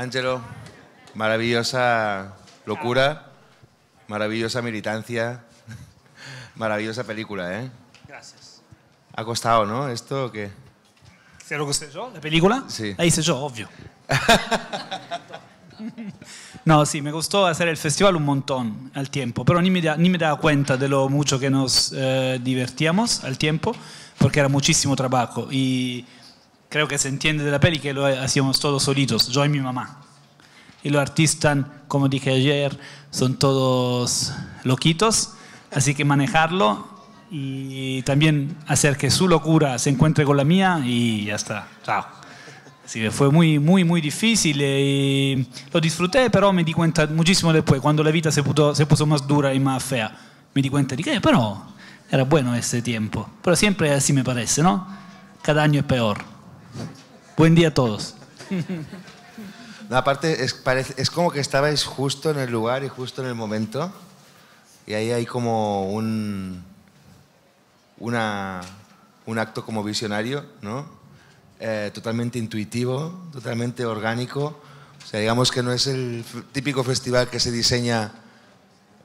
Ángelo, maravillosa locura, maravillosa militancia, maravillosa película, ¿eh? Gracias. Ha costado, ¿no? ¿Esto o qué? lo que yo? ¿La película? Sí. La hice yo, obvio. no, sí, me gustó hacer el festival un montón al tiempo, pero ni me, ni me daba cuenta de lo mucho que nos eh, divertíamos al tiempo, porque era muchísimo trabajo y creo que se entiende de la peli que lo hacíamos todos solitos, yo y mi mamá. Y los artistas, como dije ayer, son todos loquitos, así que manejarlo y también hacer que su locura se encuentre con la mía y ya está, chao. Así que fue muy, muy, muy difícil y lo disfruté, pero me di cuenta muchísimo después, cuando la vida se, se puso más dura y más fea, me di cuenta de que, eh, pero era bueno ese tiempo. Pero siempre así me parece, ¿no? Cada año es peor. Buen día a todos. aparte, es, como que estabais justo en el lugar y justo en el momento. Y ahí hay como un, un acto como visionario, ¿no? Eh, totalmente intuitivo, totalmente orgánico. O sea, digamos que no es el típico festival que se diseña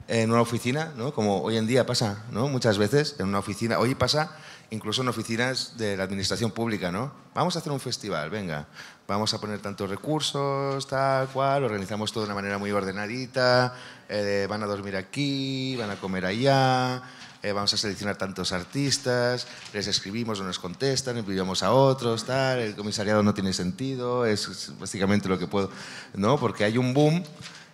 en una oficina, ¿no? Como hoy en día pasa, Muchas veces en una oficina. Hoy pasa incluso en oficinas de la administración pública, ¿no? Vamos a hacer un festival, venga, vamos a poner tantos recursos, tal cual, organizamos todo de una manera muy ordenadita, eh, van a dormir aquí, van a comer allá, eh, vamos a seleccionar tantos artistas, les escribimos, no nos contestan, enviamos a otros, tal, el comisariado no tiene sentido, es, básicamente lo que puedo, ¿no? Porque hay un boom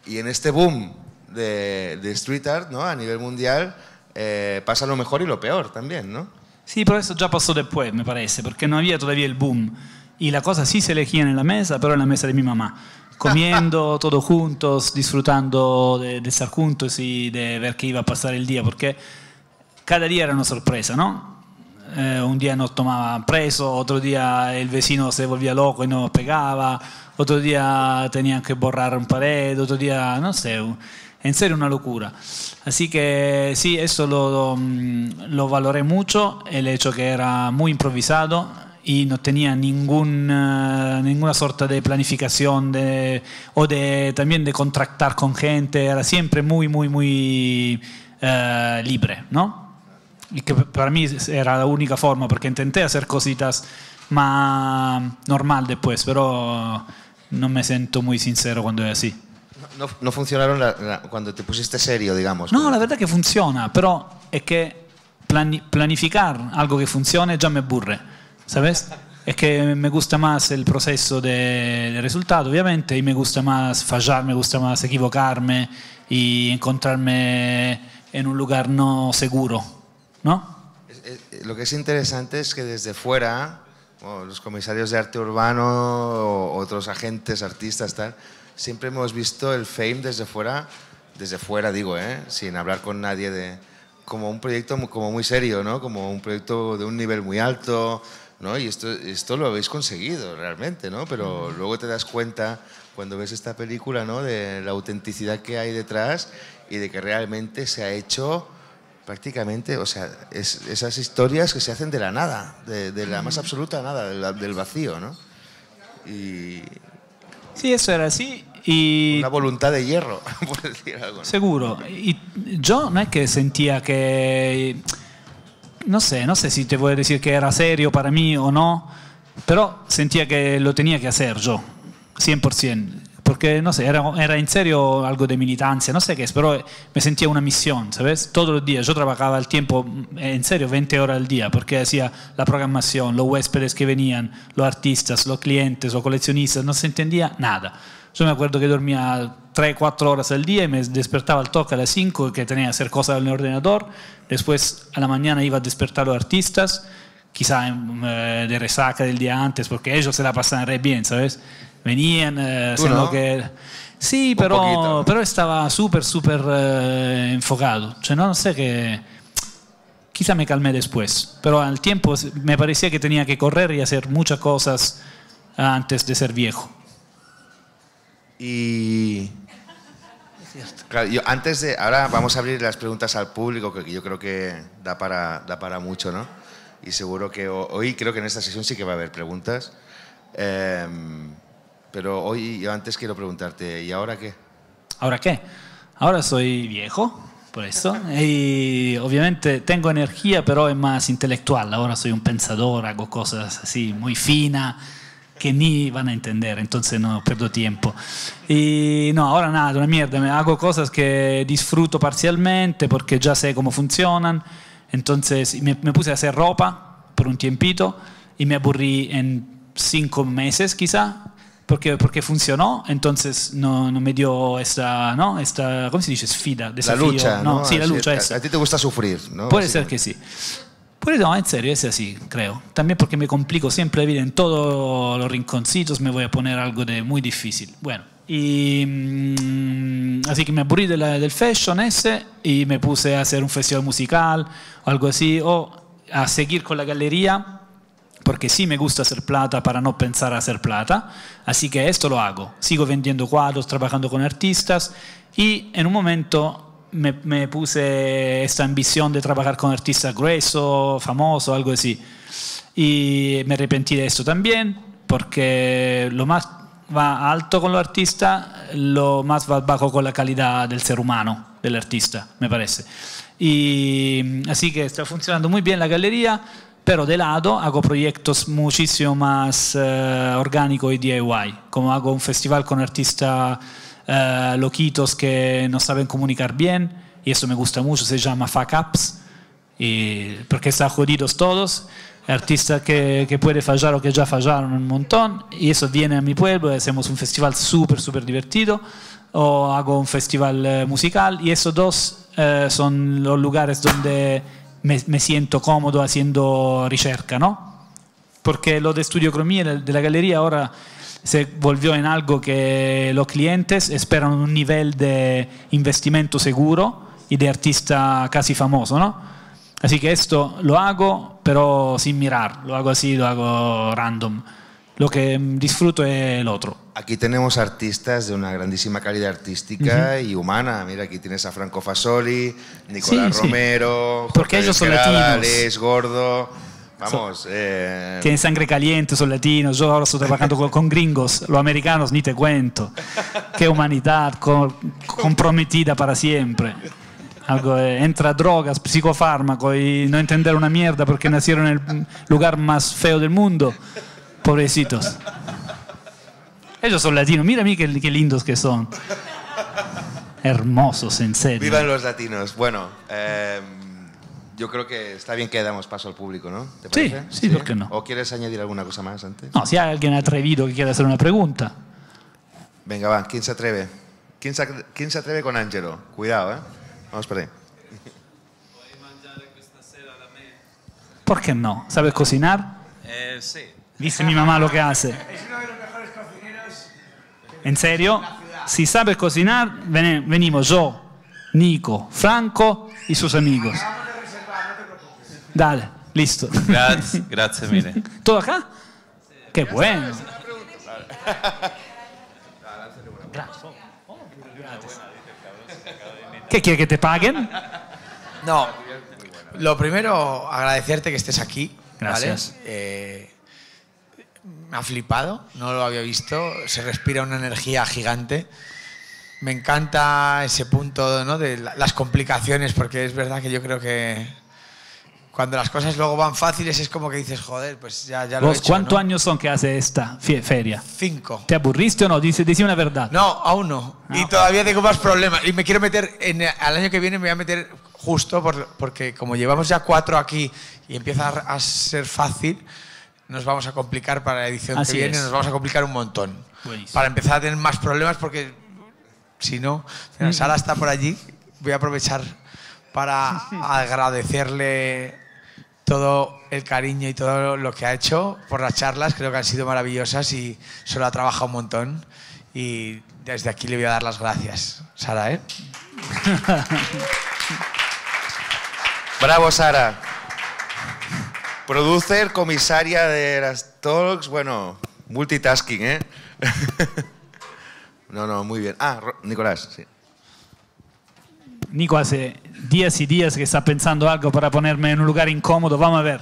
y en este boom de, street art, ¿no? A nivel mundial, eh, pasa lo mejor y lo peor también, ¿no? Sì, però questo già passò después, mi pare, perché non aveva todavía il boom. E la cosa sí se le en nella mesa, però en la mesa di mia mamma. Comiendo tutto juntos, disfrutando di de estar juntos y de ver qué iba a passare il dia, perché cada dia era una sorpresa, ¿no? Eh, un día nos tomaban preso, altro día il vecino se volvia loco y nos pegava, altro día tenia que borrare un pared, otro día, no sé. en serio una locura. Así que sí, eso mm, lo, valoré mucho, el hecho que era muy improvisado y no tenía ningún, eh, ninguna sorta de planificación de, o de, también de contractar con gente, era siempre muy, muy, muy eh, libre, ¿no? Y que para mí era la única forma, porque intenté hacer cositas más normal después, pero no me siento muy sincero cuando es así. No, funcionaron cuando te pusiste serio, digamos. No, la verdad que funciona, pero es que planificar algo que funcione ya me aburre, ¿sabes? Es que me gusta más el proceso del de resultado, obviamente, y me gusta más fallar, me gusta más equivocarme y encontrarme en un lugar no seguro, ¿no? Lo que es interesante es que desde fuera los comisarios de arte urbano, otros agentes, artistas, tal, siempre hemos visto el FAME desde fuera, desde fuera digo, ¿eh? sin hablar con nadie de como un proyecto como muy serio, ¿no? Como un proyecto de un nivel muy alto, ¿no? Y esto, esto lo habéis conseguido realmente, ¿no? Pero luego te das cuenta cuando ves esta película, ¿no? De la autenticidad que hay detrás y de que realmente se ha hecho prácticamente, o sea, es, esas historias que se hacen de la nada, de, la más mm. absoluta nada, del vacío, ¿no? Sí, eso era así. Y una voluntad de hierro, por decir algo. Seguro. Y yo no es que sentía que... No sé, no sé si te voy a decir que era serio para mí o no, pero sentía que lo tenía que hacer yo, 100% no sé, era, era, en serio algo de militancia, no sé qué es, pero me sentía una misión, ¿sabes? Todos los días yo trabajaba al tiempo, mm, en serio, 20 horas al día, porque hacía la programación, los huéspedes que venían, los artistas, los clientes, los coleccionistas, no se entendía nada. Yo me acuerdo que dormía 3, 4 horas al día y me despertaba al toque a las 5, que tenía que hacer cosas en el ordenador. Después a la mañana iba a despertar a los artistas, quizá mm, eh, de resaca del día antes, porque ellos se la pasan re bien, ¿sabes? venían eh, que... Sí, pero, pero estaba súper, súper eh, enfocado. no sé qué Quizá me calmé después, pero al tiempo me parecía que tenía que correr y hacer muchas cosas antes de ser viejo. Y... Claro, yo antes de, ahora vamos a abrir las preguntas al público, que yo creo que da para, da para mucho, ¿no? Y seguro que hoy creo que en esta sesión sí que va a haber preguntas. Em, pero hoy, antes quiero preguntarte, ¿y ahora qué? ¿Ahora qué? Ahora soy viejo, por eso. Y obviamente tengo energía, pero es más intelectual. Ahora soy un pensador, hago cosas así muy finas que ni van a entender, entonces no pierdo tiempo. Y no, ahora nada, una mierda, hago cosas que disfruto parcialmente porque ya sé cómo funcionan. Entonces me, me puse a hacer ropa por un tiempito y me aburrí en cinco meses quizá porque, porque funcionó, entonces no, no me dio esta, ¿no? esta, ¿cómo se dice? Sfida, desafío. La lucha, ¿no? Sí, la lucha. es A, ti te gusta sufrir, ¿no? Puede ser que sí. Pues no, en serio, es así, creo. También porque me complico siempre la vida en todos los rinconcitos, me voy a poner algo de muy difícil. Bueno, y, mm, así que me aburrí de del fashion ese y me puse a hacer un festival musical o algo así, o a seguir con la galería porque sí me gusta hacer plata para no pensar a hacer plata, así que esto lo hago. Sigo vendiendo cuadros, trabajando con artistas y en un momento me, puse esta ambición de trabajar con artistas gruesos, famosos, algo así. Y me arrepentí de esto también, porque lo más va alto con los artista lo más va bajo con la calidad del ser humano, del artista, me parece. Y así que está funcionando muy bien la galería pero de lado hago proyectos muchísimo más eh, orgánicos y DIY, como hago un festival con artistas eh, loquitos que no saben comunicar bien, y eso me gusta mucho, se llama Fuck Ups, porque están jodidos todos, artistas que, que puede fallar o que ya fallaron un montón, y eso viene a mi pueblo, hacemos un festival súper, súper divertido, o hago un festival eh, musical, y esos dos son los lugares donde me, me siento comodo haciendo ricerca, ¿no? Perché lo de estudio cromía de galleria ora se volvió in algo che los clientes esperano un livello di investimento seguro e di artista quasi famoso, ¿no? Así che questo lo hago, però sin mirar, lo hago así, lo hago random. Lo que disfruto es el otro. Aquí tenemos artistas de una grandísima calidad artística y humana. Mira, aquí tienes a Franco Fasoli, Nicolás Romero, porque ellos son latinos. Gordo. Vamos. Eh, Tienen sangre caliente, son latinos. Yo ahora estoy trabajando con, gringos. Los americanos ni te cuento. Qué humanidad comprometida para siempre. Algo, entra drogas, psicofármacos y no entender una mierda porque nacieron en el lugar más feo del mundo. Pobrecitos. Ellos son latinos. Mira a mí qué, lindos que son. Hermosos, en serio. Vivan los latinos. Bueno, eh, yo creo que está bien que damos paso al público, ¿no? Sí, sí, ¿por qué no? ¿O quieres añadir alguna cosa más antes? No, si hay alguien atrevido que quiera hacer una pregunta. Venga, va, ¿quién se atreve? ¿Quién se, atreve con Ángelo? Cuidado, ¿eh? Vamos por ahí. ¿Por qué no? ¿Sabes cocinar? Eh, sí. Dice mi mamá lo que hace. Es uno de los mejores ¿En serio? Si sabes cocinar, venimos yo, Nico, Franco y sus amigos. Dale, listo. Gracias, gracias, mire. ¿Todo acá? Qué bueno. ¿Qué quiere que te paguen? No. Lo primero, agradecerte que estés aquí. Gracias. Eh, me ha flipado, no lo había visto, se respira una energía gigante. Me encanta ese punto ¿no? de las complicaciones, porque es verdad que yo creo que cuando las cosas luego van fáciles es como que dices, joder, pues ya, ya lo he ¿Cuántos años son que hace esta feria? Cinco. ¿Te aburriste o no? Dice, dice una verdad. No, aún no. Y todavía tengo más problemas. Y me quiero meter, en, al año que viene me voy a meter justo porque como llevamos ya cuatro aquí y empieza a ser fácil, nos vamos a complicar para la edición Así nos vamos a complicar un montón. Para empezar a tener más problemas, porque si no, Sara está por allí. Voy a aprovechar para agradecerle todo el cariño y todo lo que ha hecho por las charlas. Creo que han sido maravillosas y solo ha trabajado un montón. Y desde aquí le voy a dar las gracias, Sara. ¿eh? Bravo, Sara. Producer, comisaria de las talks, bueno, multitasking, ¿eh? no, no, muy bien. Ah, Nicolás, sí. Nico hace días y días que está pensando algo para ponerme en un lugar incómodo, vamos a ver.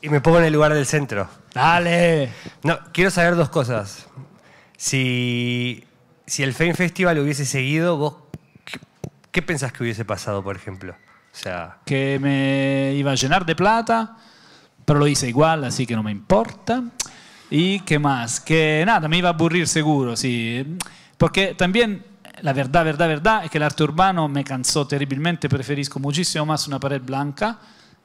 Y me pongo en el lugar del centro. Dale. No, quiero saber dos cosas. Si, el Fame Festival hubiese seguido, vos, ¿qué, qué pensás que hubiese pasado, por ejemplo? sea... Que me iba a llenar de plata, pero lo hice igual, así que no me importa. ¿Y qué más? Que nada, me iba a aburrir seguro, sí. Porque también la verdad, verdad, verdad es que el arte urbano me cansó terriblemente, preferisco muchísimo más una pared blanca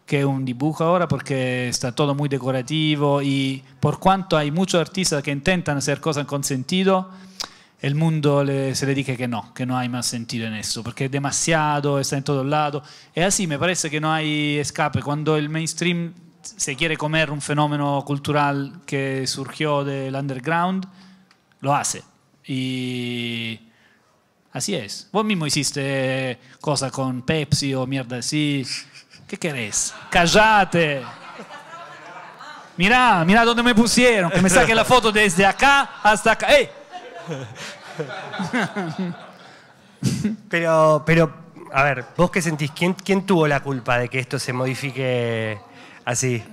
que un dibujo ahora porque está todo muy decorativo y por cuanto hay muchos artistas que intentan hacer cosas con sentido, e el mundo le, se le dice che no, che non hai mai sentito in esso, perché è demasiado, está en todos lados. Es así, me parece che non hai escape. quando il mainstream se quiere comer un fenomeno cultural che surgió del underground, lo hace. E... así es. Voi mismo hiciste eh, cosa con Pepsi o mierda así. Che querés? Callate. Mirá, mirá dove me pusieron, che mi sa che la foto desde acá hasta acá. ¡Ey! ¡Eh! pero, pero, a ver, ¿vos qué sentís? ¿Quién, tuvo la culpa de que esto se modifique así?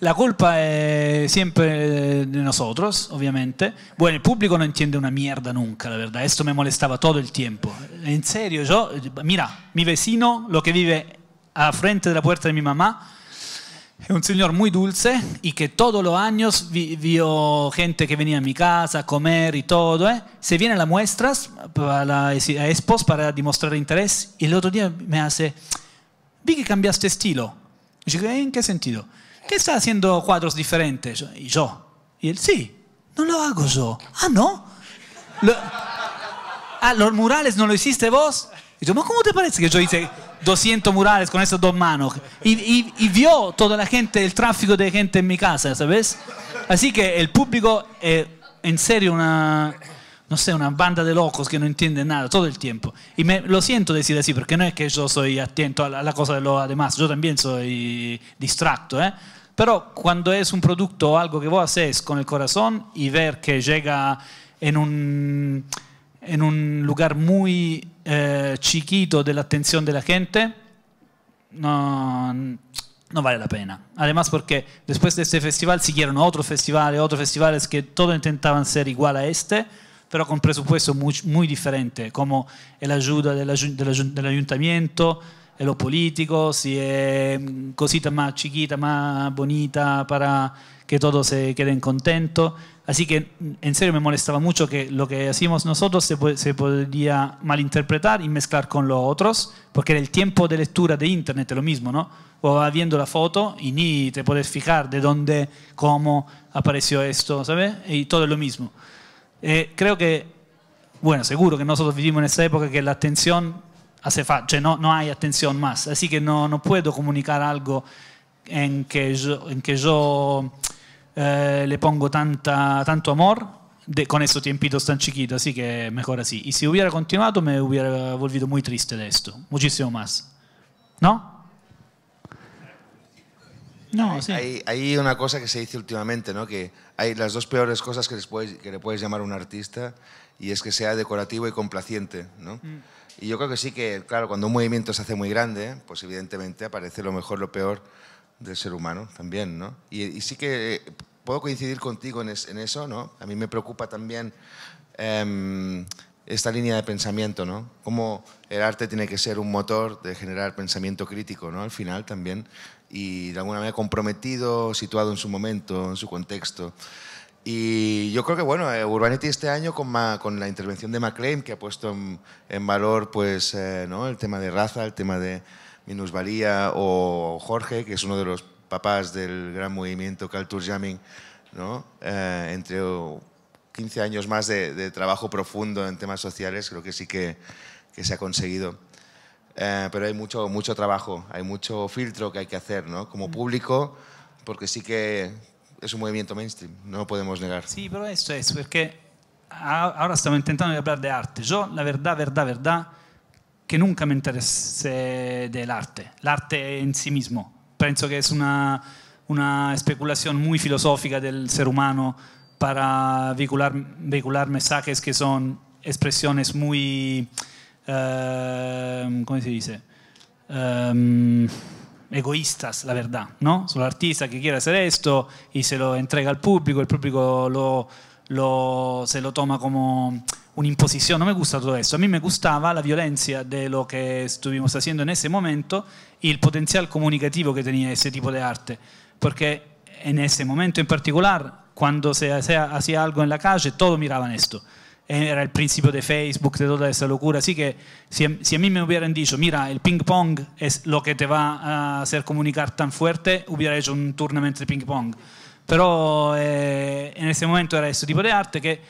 La culpa es eh, Siempre de nosotros, obviamente Bueno, el público no entiende una mierda nunca, la verdad. Esto me molestaba todo el tiempo. En serio, yo, mira, mi vecino, lo que vive a frente de la puerta de mi mamá, un señor muy dulce y que todos los años vio gente que venía a mi casa a comer y todo. ¿eh? Se viene a las muestras, a, la, Expos, para demostrar interés. Y el otro día me hace, vi que cambiaste estilo. Y ¿en qué sentido? ¿Qué está haciendo cuadros diferentes? Y yo, y él, sí, no lo hago yo. Ah, ¿no? ah, los murales no lo hiciste vos. Y yo, ¿cómo te parece que yo hice 200 murales con esas dos manos. Y, vio toda la gente, el tráfico de gente en mi casa, ¿sabes? Así que el público es eh, en serio una, no sé, una banda de locos que no entiende nada todo el tiempo. Y me, lo siento decir así, porque no es que yo soy atento a la, cosa de lo demás, yo también soy distracto, ¿eh? Pero cuando es un producto o algo que vos haces con el corazón y ver que llega en un en un lugar muy eh, chiquito de la atención de la gente, no, no vale la pena. Además, porque después de este festival siguieron otros festivales, otros festivales que todos intentaban ser igual a este, pero con presupuesto muy, muy diferente, como la ayuda del, del, del, ayuntamiento, es eh, lo politico, si es eh, cosita más chiquita, más bonita, per che tutti si queden contentos. Así que en serio me molestaba mucho que lo que hacíamos nosotros se, podía malinterpretar y mezclar con los otros, porque era el tiempo de lectura de Internet lo mismo, ¿no? O va viendo la foto y ni te puedes fijar de dónde, cómo apareció esto, ¿sabes? Y todo es lo mismo. Eh, creo que, bueno, seguro que nosotros vivimos en esta época que la atención hace falta, no, no hay atención más, así que no, no puedo comunicar algo en que en que yo eh, le pongo tanta, tanto amor, de, con estos tiempitos tan chiquitos, así que mejor así. Y si hubiera continuado, me hubiera volvido muy triste de esto, muchísimo más. ¿No? No, sí. Hay, una cosa que se dice últimamente, ¿no? Que hay las dos peores cosas que, le puedes llamar a un artista y es que sea decorativo y complaciente, ¿no? Mm. Y yo creo que sí que, claro, cuando un movimiento se hace muy grande, pues evidentemente aparece lo mejor, lo peor del ser humano también, ¿no? y sí que puedo coincidir contigo en, eso, ¿no? A mí me preocupa también em, esta línea de pensamiento, ¿no? Cómo el arte tiene que ser un motor de generar pensamiento crítico, ¿no? Al final también, y de alguna manera comprometido, situado en su momento, en su contexto. Y yo creo que, bueno, eh, Urbanity este año con, con la intervención de MacLean, que ha puesto en, valor pues, eh, ¿no? el tema de raza, el tema de minusvalía, o Jorge, que es uno de los papás del gran movimiento Culture Jamming, eh, entre 15 años más de, trabajo profundo en temas sociales, creo que sí que, se ha conseguido. Eh, pero hay mucho, mucho trabajo, hay mucho filtro que hay que hacer ¿no? como mm. público, porque sí que es un movimiento mainstream, no lo podemos negar. Sí, pero eso es, porque ahora estamos intentando hablar de arte. Yo, la verdad, verdad, verdad, que nunca me interesé del arte, el arte en sí mismo penso que es una, una muy filosófica del ser humano para vehicular, mensajes que son expresiones muy, eh, ¿cómo se dice? Eh, egoístas, la verdad, ¿no? Solo artista que quiere hacer esto y se lo entrega al público, el público lo, lo, se lo toma como imposición, no me gusta todo eso. A mí me gustaba la violencia de lo que estuvimos haciendo en ese momento y el potencial comunicativo que tenía ese tipo de arte. Porque en ese momento en particular, cuando se hacía, algo en la calle, todos miraban esto. Era el principio de Facebook, de toda esa locura. Así que si a, si a mí me hubieran dicho, mira, el ping-pong es lo que te va a hacer comunicar tan fuerte, hubiera hecho un tournament de ping-pong. Pero eh, en ese momento era este tipo de arte que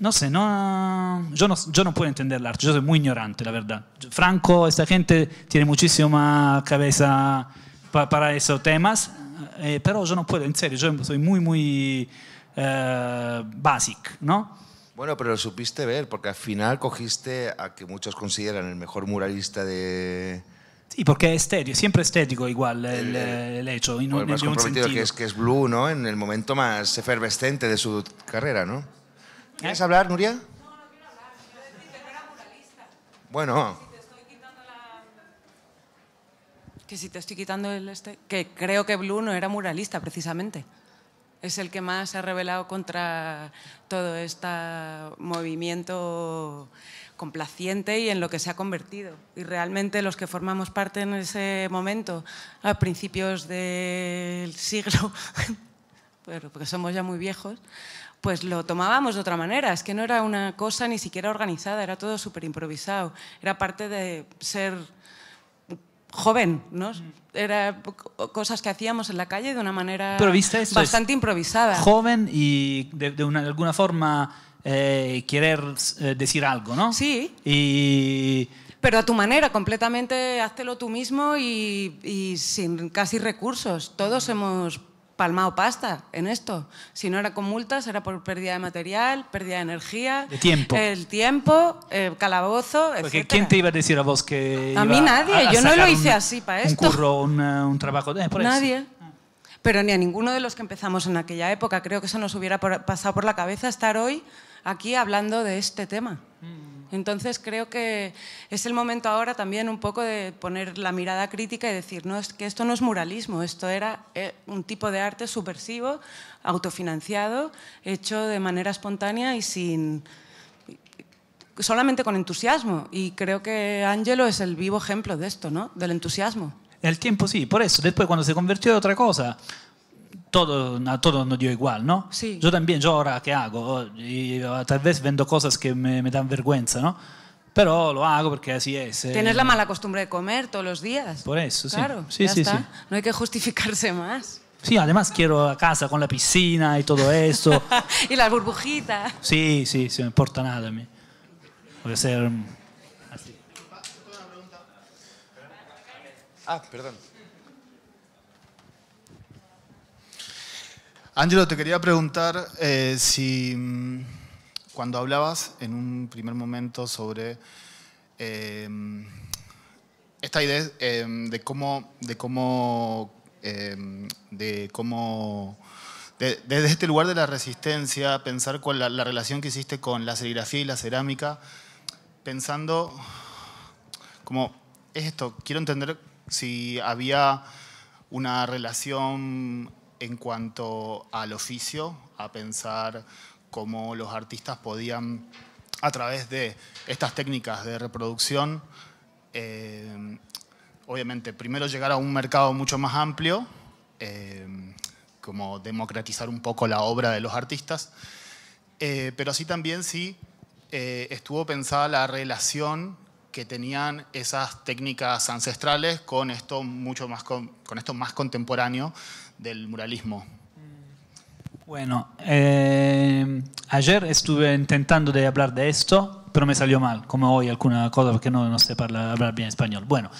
no sé, no, yo, no, yo no puedo entender el arte, yo soy muy ignorante, la verdad. Franco, esta gente tiene muchísima cabeza para esos temas, eh, pero yo no puedo, en serio, yo soy muy, muy eh, básico, ¿no? Bueno, pero lo supiste ver, porque al final cogiste a que muchos consideran el mejor muralista de, Sí, porque es estético, siempre estético igual el, hecho. En, el más es, que es Blue, ¿no? En el momento más efervescente de su carrera, ¿no? ¿Quieres hablar, Nuria? No, no quiero hablar. Quiero decir que no era muralista. Bueno. Que si te estoy quitando el este... Que creo que Blue no era muralista, precisamente. Es el que más se ha rebelado contra todo este movimiento complaciente y en lo que se ha convertido. Y realmente los que formamos parte en ese momento, a principios del siglo pero porque somos ya muy viejos, pues lo tomábamos de otra manera. Es que no era una cosa ni siquiera organizada, era todo súper improvisado. Era parte de ser joven, ¿no? Mm. Era cosas que hacíamos en la calle de una manera bastante improvisada. Joven y de, alguna forma eh, querer eh, decir algo, ¿no? Sí. pero a tu manera, completamente, háztelo tú mismo y, y sin casi recursos. Todos mm. hemos palmado pasta en esto. Si no era con multas, era por pérdida de material, pérdida de energía. De tiempo. El tiempo, el calabozo, etc. ¿quién te iba a decir a vos que.? A mí nadie, yo no lo hice así para esto. Un un, trabajo. Eh, nadie. Ah. Pero ni a ninguno de los que empezamos en aquella época creo que se nos hubiera pasado por la cabeza estar hoy aquí hablando de este tema. Entonces creo que es el momento ahora también un poco de poner la mirada crítica y decir, no, es que esto no es muralismo, esto era eh, un tipo de arte subversivo, autofinanciado, hecho de manera espontánea y sin solamente con entusiasmo y creo que Angelo es el vivo ejemplo de esto, ¿no? Del entusiasmo. El tiempo sí, por eso después cuando se convirtió en otra cosa, todo, a todos nos dio igual, ¿no? Sí. Yo también, yo ahora qué hago, tal vez vendo cosas que me, dan vergüenza, ¿no? Pero lo hago porque así es. tener eh. Tienes la mala costumbre de comer todos los días. Por eso, sí. Claro, sí, sí, sí. No hay que justificarse más. Sí, además quiero la casa con la piscina y todo eso. y las burbujitas. Sí, sí, sí, no importa nada a mí. Voy a ser así. Ah, perdón. Ángelo, te quería preguntar eh, si mm, cuando hablabas en un primer momento sobre em, esta idea em, de cómo, de cómo, em, de cómo desde este lugar de la resistencia, pensar con la, la, relación que hiciste con la serigrafía y la cerámica, pensando como, es esto, quiero entender si había una relación en cuanto al oficio, a pensar cómo los artistas podían, a través de estas técnicas de reproducción, eh, obviamente, primero llegar a un mercado mucho más amplio, eh, como democratizar un poco la obra de los artistas, eh, pero así también sí estuvo pensada la relación que tenían esas técnicas ancestrales con esto mucho más con esto más contemporáneo del muralismo? Bueno, eh, ayer estuve intentando de hablar de esto, pero me salió mal, como hoy alguna cosa, porque no, no sé hablar bien español. Bueno,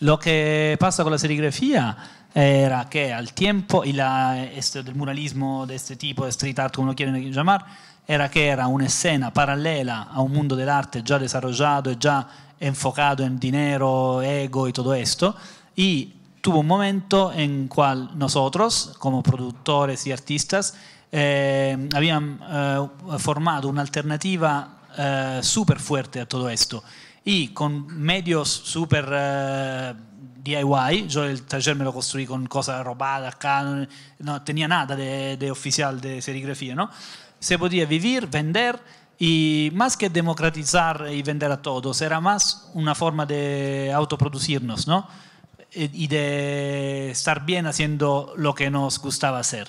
lo que pasa con la serigrafía eh, era que al tiempo, y la, este, el muralismo de este tipo, de street art, como lo quieren llamar, era que era una escena paralela a un mundo del arte ya desarrollado y ya enfocado en dinero, ego y todo esto, y tuvo un momento en cual nosotros, como productores y artistas, eh, habíamos eh, formado una alternativa eh, súper fuerte a todo esto. Y con medios súper DIY, yo el taller me lo construí con cosas robadas, acá, no tenía nada de, de oficial de serigrafía, ¿no? Se podía vivir, vender y más que democratizar y vender a todos, era más una forma de autoproducirnos, ¿no? y de estar bien haciendo lo que nos gustaba hacer.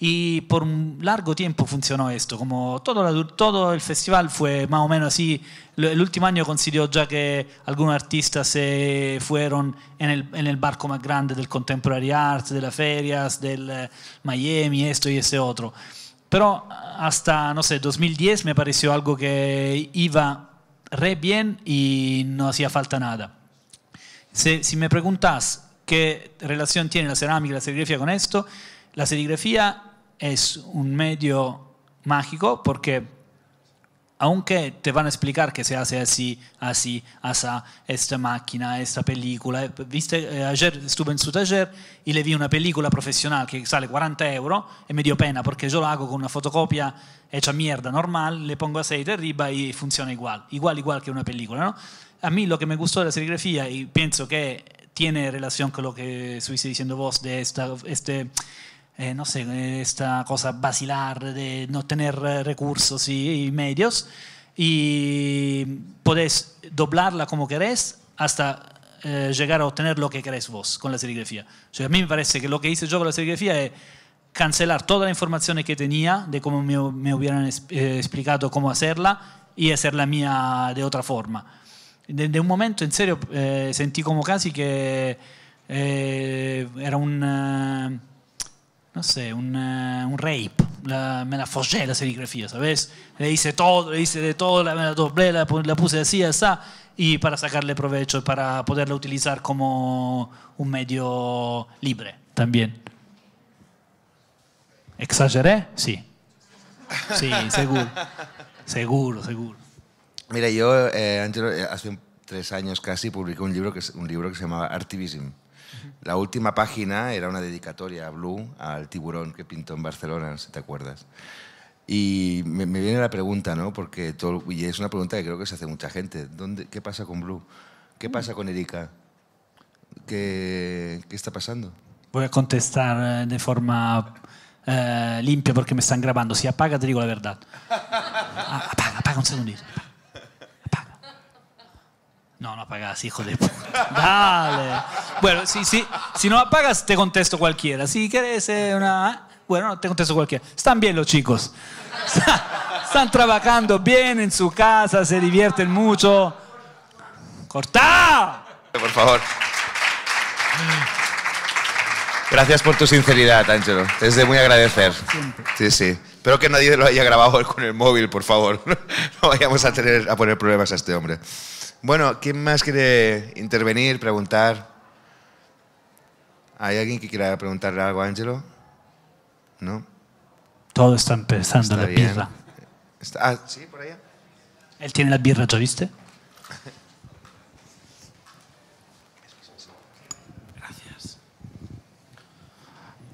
Y por un largo tiempo funcionó esto, como todo, todo el festival fue más o menos así. El último año consiguió ya que algunos artistas se fueron en el, en el barco más grande del Contemporary Art, de las ferias, del eh, Miami, esto y ese otro. Pero hasta, no sé, 2010 me pareció algo que iba re bien y no hacía falta nada. Si, me preguntas qué relación tiene la cerámica y la serigrafía con esto, la serigrafía es un medio mágico porque aunque te van a explicar que se hace así, así, asá, esta máquina, esta película. Viste, eh, ayer estuve en su taller y le vi una película profesional que sale 40 euros y me dio pena porque yo lo hago con una fotocopia hecha mierda normal, le pongo aceite arriba y funciona igual, igual, igual que una película. ¿no? A mí lo que me gustó de la serigrafía y pienso que tiene relación con lo que estuviste diciendo vos de esta, este Eh, no sé, esta cosa basilar de no tener eh, recursos y, medios, y podés doblarla como querés hasta eh, llegar a obtener lo que querés vos con la serigrafía. a mí me parece que lo que hice yo con la serigrafía es cancelar toda la información que tenía de cómo me, me hubieran explicado cómo hacerla y hacerla mía de otra forma. De, un momento, en serio, sentí como casi que era un no sé, un rape. La, me la follé la serigrafía, ¿sabes? Le hice todo, le hice de todo, la, me la doblé, la, puse así, así, y para sacarle provecho, para poderla utilizar como un medio libre también. ¿Exageré? Sí. Sí, seguro. Seguro, seguro. Mira, yo eh, eh, hace tres años casi publiqué un libro que, un libro que se llamaba Artivism la última página era una dedicatoria a Blue, al tiburón que pintó en Barcelona, si te acuerdas. Y me, viene la pregunta, ¿no? Porque y es una pregunta que creo que se hace mucha gente. ¿Qué pasa con Blue? ¿Qué mm. pasa con Erika? ¿Qué, está pasando? Voy a contestar eh, de forma eh, limpia porque me están grabando. Si apaga, te digo la verdad. Apaga, apaga un segundito. No, no apagas, hijo de puta. Dale. Bueno, si, sí. si no apagas, te contesto cualquiera. Si quieres una. ¿eh? Bueno, no te contesto cualquiera. Están bien los chicos. Están, trabajando bien en su casa, se divierten mucho. ¡Corta! Por favor. Gracias por tu sinceridad, Ángelo. Es de muy agradecer. Siempre. Sí, sí. Espero que nadie lo haya grabado con el móvil, por favor. No vayamos a, tener, a poner problemas a este hombre. Bueno, ¿quién más quiere intervenir, preguntar? ¿Hay alguien que quiera preguntarle algo a Ángelo? ¿No? Todo está empezando, la pierna. birra. Está, ah, sí, por allá. Él tiene la birra, ¿ya viste? Gracias.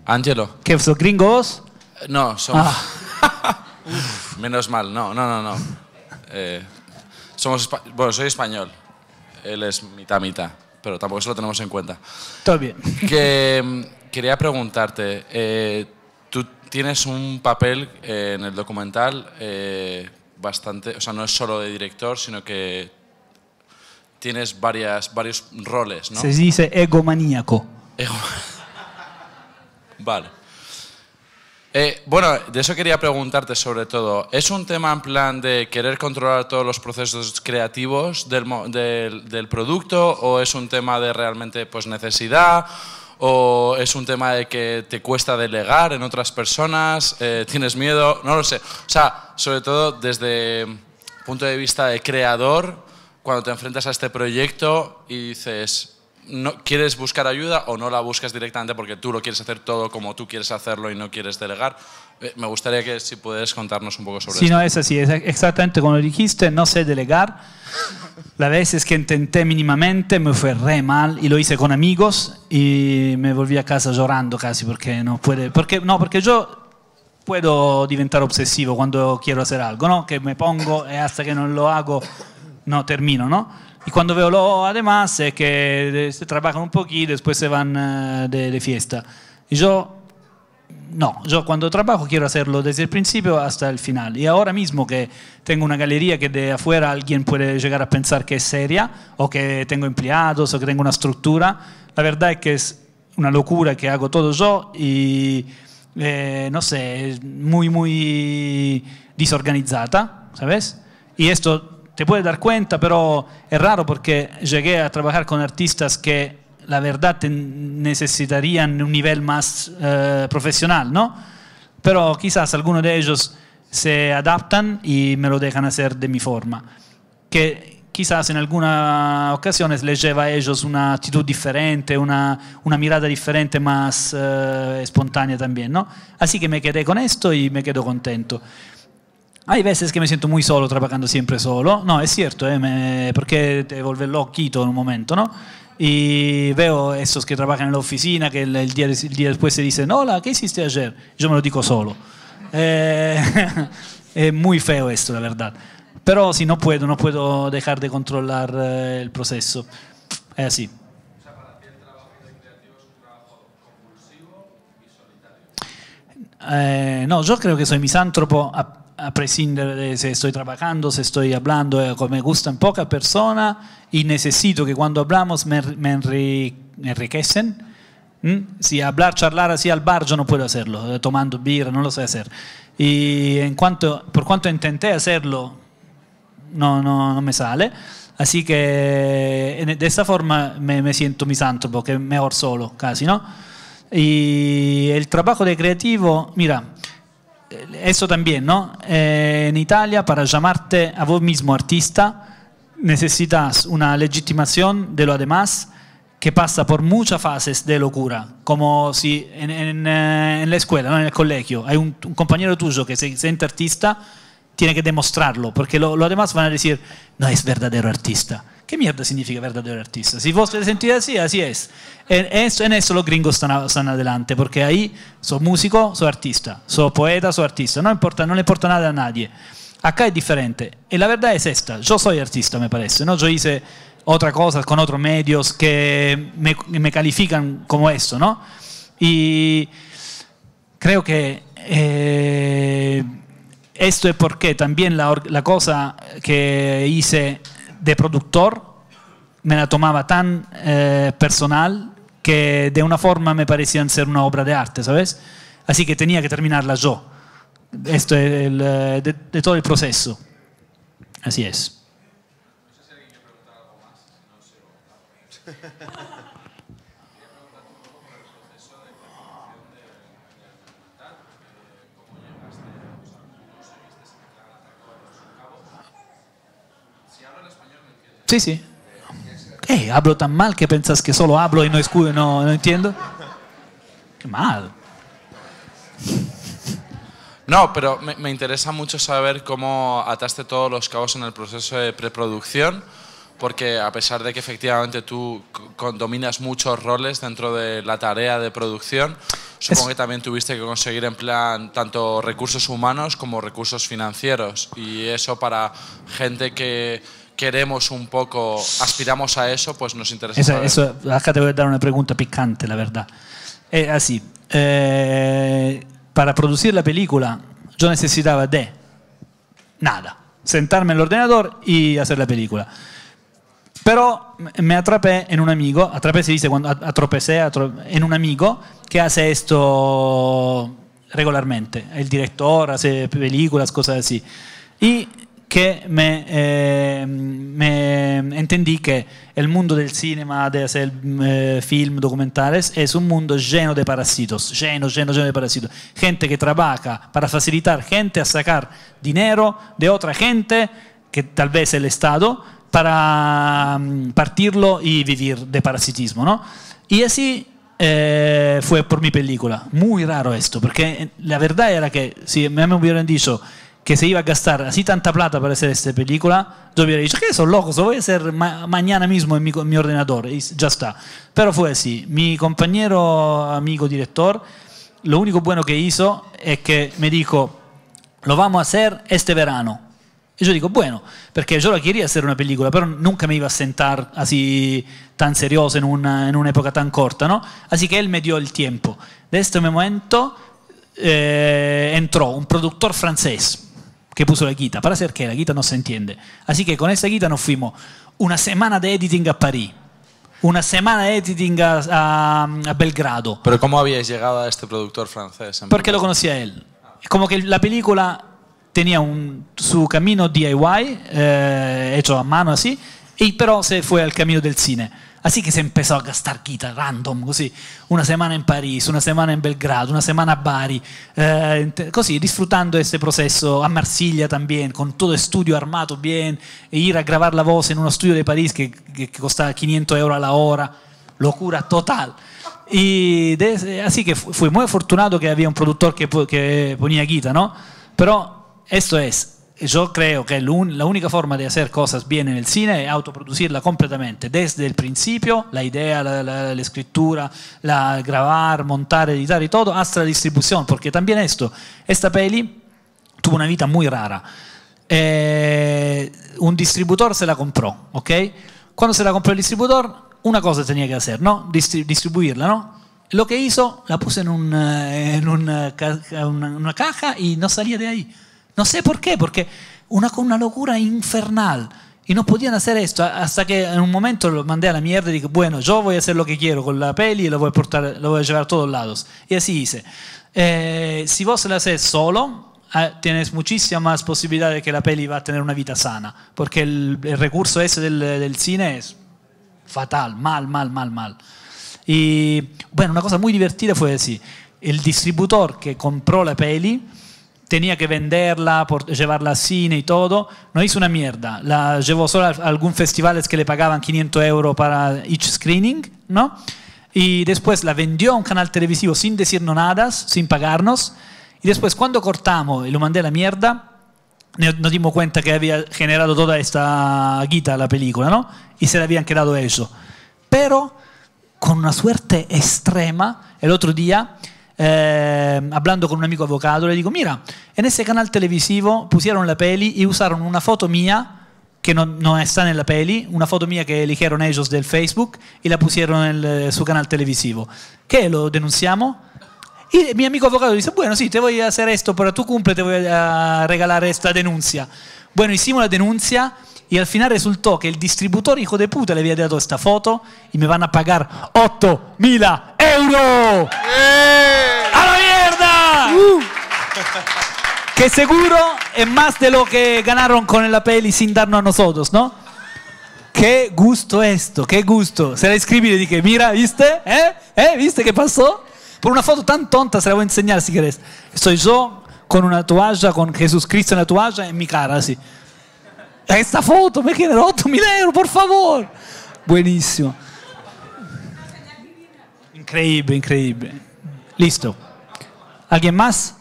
Ángelo. ¿Qué, son gringos? Eh, no, son… Ah. menos mal, no, no, no, no. Eh, bueno, soy español. Él es mitad, mitad. Pero tampoco eso lo tenemos en cuenta. Todo bien. Mm, quería preguntarte, eh, tú tienes un papel eh, en el documental eh, bastante, o sea, no es solo de director, sino que tienes varias, varios roles, ¿no? Se dice egomaníaco. vale. Eh, bueno, de eso quería preguntarte sobre todo. ¿Es un tema en plan de querer controlar todos los procesos creativos del, producto o es un tema de realmente pues, necesidad? ¿O es un tema de que te cuesta delegar en otras personas? Eh, ¿Tienes miedo? No lo sé. O sea, sobre todo desde punto de vista de creador, cuando te enfrentas a este proyecto y dices, no, quieres buscar ayuda o no la buscas directamente porque tú lo quieres hacer todo como tú quieres hacerlo y no quieres delegar. Eh, me gustaría que si puedes contarnos un poco sobre eso. Sí, no, es así, exactamente como dijiste, no sé delegar. La vez es que intenté mínimamente me fue re mal y lo hice con amigos y me volví a casa llorando casi porque no puede, porque no, porque yo puedo diventar obsesivo cuando quiero hacer algo, ¿no? Que me pongo y eh, hasta que no lo hago no termino, ¿no? Y cuando veo lo además es que se trabajan un poquito y después se van eh, de, fiesta. Y yo, no, yo cuando trabajo quiero hacerlo desde el principio hasta el final. Y ahora mismo que tengo una galería que de afuera alguien puede llegar a pensar que es seria, o que tengo empleados, o que tengo una estructura, la verdad es que es una locura que hago todo yo y, eh, no sé, muy, muy desorganizada, ¿sabes? Y esto te puedes dar cuenta, pero es raro porque llegué a trabajar con artistas que la verdad necesitarían un nivel más eh, profesional, ¿no? Pero quizás algunos de ellos se adaptan y me lo dejan hacer de mi forma. Que quizás en alguna ocasión les lleva a ellos una actitud diferente, una, una mirada diferente, más eh, espontánea también, ¿no? Así que me quedé con esto y me quedo contento. Hay veces que me siento muy solo trabajando siempre solo. No, es cierto, ¿eh? me, porque te vuelve loquito en un momento, ¿no? Y veo esos que trabajan en la oficina, que el, el, día, el día, después se dicen, hola, ¿qué hiciste ayer? Yo me lo digo solo. Eh, es muy feo esto, la verdad. Pero sí, no puedo, no puedo dejar de controlar eh, el proceso. Es así. Eh, no, yo creo que soy misántropo a prescindere de si estoy trabajando, si estoy hablando, eh, me gusta pocas personas y necesito que cuando hablamos me, me enriquecen. ¿Mm? Si hablar, charlar así al bar, yo no puedo hacerlo, eh, tomando birra, no lo sé hacer. Y en cuanto, por cuanto intenté hacerlo, no, no, no me sale. Así que de esta forma me, me siento misántropo, que mejor solo, casi, ¿no? Y el trabajo de creativo, mira, eso también, ¿no? Eh, en Italia, para llamarte a vos mismo artista, necesitas una legitimación de lo demás que pasa por muchas fases de locura, como si en, en, eh, en la escuela, ¿no? en el colegio, hay un, un, compañero tuyo que se siente artista, tiene que demostrarlo, porque lo, lo demás van a decir, no es verdadero artista che mierda significa verdadero artista? Si vos sentís así, así es. En eso los gringo están, están, adelante, perché ahí sono músico, sono artista, sono poeta, sono artista, non importa, no importa nada a nadie. Acá è differente. E la verdad è esta, io sono artista, mi pare, ¿no? Yo hice otra cosa con otros medios che me, me califican como esto, ¿no? Y creo que... Eh, esto es porque también la, la cosa que hice de productor me la tomaba tan eh, personal que de una forma me parecían ser una obra de arte, ¿sabes? Así que tenía que terminarla yo. Esto es eh, de, todo el proceso. Así es. más, Sí, sí. hablo tan mal que pensas que solo hablo y no, escudo no, no entiendo. Qué mal. No, pero me, interesa mucho saber cómo ataste todos los cabos en el proceso de preproducción, porque a pesar de que efectivamente tú dominas muchos roles dentro de la tarea de producción, supongo que también tuviste que conseguir en plan tanto recursos humanos como recursos financieros. Y eso para gente que queremos un poco, aspiramos a eso, pues nos interesa. Eso, eso acá te voy a dar una pregunta picante, la verdad. Es eh, así, eh, para producir la película yo necesitaba de nada, sentarme en el ordenador y hacer la película. Pero me atrapé en un amigo, atrapé se dice cuando atropecé, en un amigo que hace esto regularmente, el director hace películas, cosas así. Y que me, eh, me, entendí que el mundo del cinema, de hacer eh, film, documentales, es un mundo lleno de parásitos, lleno, lleno, lleno de parásitos. Gente que trabaja para facilitar gente a sacar dinero de otra gente, que tal vez el Estado, para mm, partirlo y vivir de parasitismo, ¿no? Y así eh, fue por mi película. Muy raro esto, porque la verdad era que si me hubieran dicho... que se iba a gastar así tanta plata para hacer esta película, yo hubiera dicho, que son locos, lo voy a hacer ma mañana mismo en mi, en mi, ordenador y ya está. Pero fue así. Mi compañero, amigo director, lo único bueno que hizo es que me dijo, lo vamos a hacer este verano. Y yo digo, bueno, porque yo lo quería hacer una película, pero nunca me iba a sentar así tan serioso en una, en una época tan corta, ¿no? Así que él me dio el tiempo. De este momento eh, entró un productor francese que puso la guita. Para ser que la guita no se entiende. Así que con esa guita nos fuimos una semana de editing a París. Una semana de editing a, Belgrado. Pero ¿cómo habíais llegado a este productor francés? Porque lo conocía él. Como que la película tenía un, su camino DIY, eh, hecho a mano así, y pero se fue al camino del cine. Así que se empezó a gastar guita random, così, una settimana in Parigi, una settimana in Belgrado, una settimana a Bari, eh, così, disfruttando questo processo a Marsiglia también, con tutto todo studio armato bien, e ir a gravare la voce in uno studio di París che, que, que costaba 500 euro alla ora, locura total. Y de, así che fui molto fortunato che aveva un produttore che, que ponía guita, ¿no? questo è... es, yo creo que la única forma di hacer cosas bien nel el cine es autoproducirla completamente, desde il principio, la idea, la, la, la escritura, la grabar, montar, editar y hasta la distribuzione, perché también esto, questa peli tuvo una vita muy rara. Eh, un distributore se la comprò, ¿ok? Cuando se la comprò il distributore, una cosa tenía che hacer, ¿no? distribuirla, ¿no? Lo che hizo, la puse in, un, eh, en una, ca una caja e non salía de ahí. No sé por qué, porque una, una locura infernal. Y no podían hacer esto hasta que en un momento lo mandé a la mierda y dije, bueno, yo voy a hacer lo que quiero con la peli y lo voy a, portar, lo voy a llevar a todos lados. Y así hice. Eh, si vos la haces solo, eh, ah, tienes muchísima más posibilidad de que la peli va a tener una vida sana, porque el, el recurso ese del, del, cine es fatal, mal, mal, mal, mal. Y bueno, una cosa muy divertida fue así, el distributor que compró la peli, tenía que venderla, llevarla al cine y todo. No hizo una mierda. La llevó solo a algún festival que le pagaban 500 euros para each screening, ¿no? Y después la vendió a un canal televisivo sin decirnos nada, sin pagarnos. Y después cuando cortamos y lo mandé a la mierda, nos dimos cuenta que había generado toda esta guita la película, ¿no? Y se le habían quedado eso. Pero con una suerte extrema, el otro día eh, hablando con un amico avvocato, le dico: mira, en ese canale televisivo pusieron la peli e usarono una foto mia, che non, no, está en la peli, una foto mía que eligieron ellos del Facebook e la pusieron en eh, su canal televisivo. ¿Qué? ¿Lo denunciamos? Il mio amico avvocato dice, bueno, sí, te voglio essere hacer esto, pero tú cumple, te voglio regalare questa esta denuncia. Bueno, hicimos la denuncia e al final risultò che il distributore hijo de puta le aveva dato questa foto e mi vanno a pagar 8000 euro. ¡Eh! ¡A la mierda! Uh! que seguro è más de lo che ganaron con la peli sin darnos a nosotros, ¿no? Che gusto esto, che gusto. Se la escribir y dije, mira, ¿viste? ¿Eh? ¿Eh? ¿Viste che passò? Per una foto tan tonta se la vuoi insegnare, si crede. Soy yo con una toalla, con Gesù en la toalla e mi cara sì. Esta foto me generó 8.000 euros, por favor. Buenísimo. Increíble, increíble. Listo. ¿Alguien más?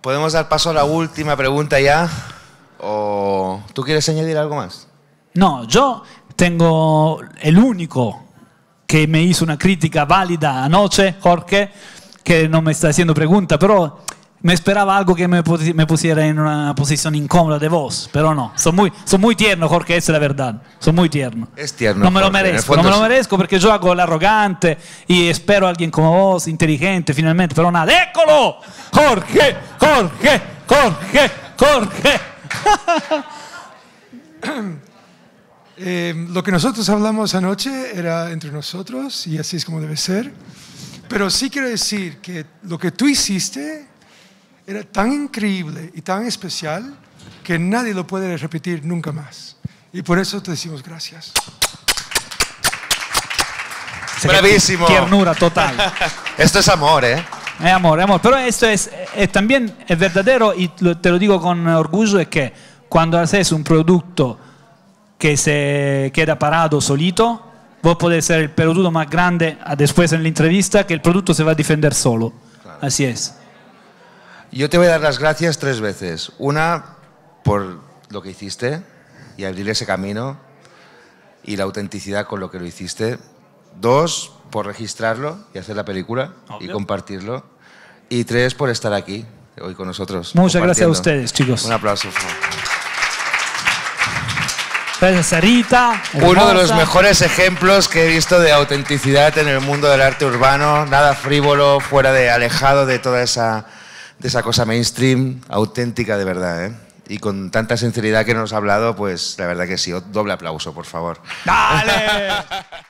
¿Podemos dar paso a la última pregunta ya? ¿O tú quieres añadir algo más? No, yo tengo el único que me hizo una crítica válida anoche, Jorge, que no me está haciendo pregunta, pero me esperaba algo que me, pusiera en una posición incómoda de vos pero no. Soy muy, soy muy tierno, Jorge, es la verdad. Soy muy tierno. Es tierno. No me lo merezco, no me lo merezco porque yo hago el arrogante y espero a alguien como vos, inteligente finalmente, pero nada. ¡Écolo! ¡Jorge! ¡Jorge! ¡Jorge! ¡Jorge! Eh, lo que nosotros hablamos anoche era entre nosotros y así es como debe ser. Pero sí quiero decir que lo que tú hiciste era tan increíble y tan especial que nadie lo puede repetir nunca más. Y por eso te decimos gracias. Bravísimo. Tiernura total. Esto es amor, ¿eh? Es amor, es amor. Pero esto es, también es verdadero y te lo digo con orgullo, es que cuando haces un producto que se queda parado solito, vos podés ser el producto más grande después en la entrevista que el producto se va a defender solo. Así es. Yo te voy a dar las gracias tres veces. Una por lo que hiciste y abrir ese camino y la autenticidad con lo que lo hiciste. Dos, por registrarlo y hacer la película y compartirlo. Y tres, por estar aquí hoy con nosotros. Muchas gracias a ustedes, chicos. Un aplauso. Gracias, Sarita. Uno de los mejores ejemplos que he visto de autenticidad en el mundo del arte urbano. Nada frívolo, fuera de alejado de toda esa de esa cosa mainstream auténtica de verdad, ¿eh? Y con tanta sinceridad que nos ha hablado, pues la verdad que sí. Doble aplauso, por favor. ¡Dale!